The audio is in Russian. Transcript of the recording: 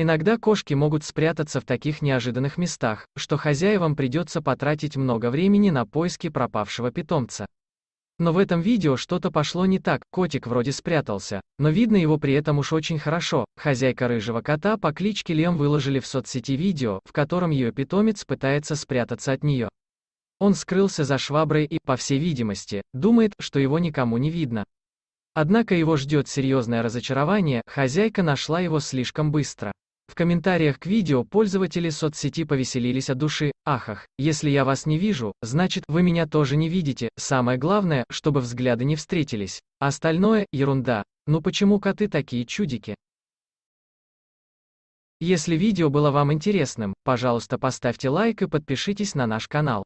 Иногда кошки могут спрятаться в таких неожиданных местах, что хозяевам придется потратить много времени на поиски пропавшего питомца. Но в этом видео что-то пошло не так, котик вроде спрятался, но видно его при этом уж очень хорошо. Хозяйка рыжего кота по кличке Лем выложили в соцсети видео, в котором ее питомец пытается спрятаться от нее. Он скрылся за шваброй и, по всей видимости, думает, что его никому не видно. Однако его ждет серьезное разочарование, хозяйка нашла его слишком быстро комментариях к видео пользователи соцсети повеселились от души, ахах, если я вас не вижу, значит, вы меня тоже не видите, самое главное, чтобы взгляды не встретились, остальное – ерунда, ну почему коты такие чудики? Если видео было вам интересным, пожалуйста поставьте лайк и подпишитесь на наш канал.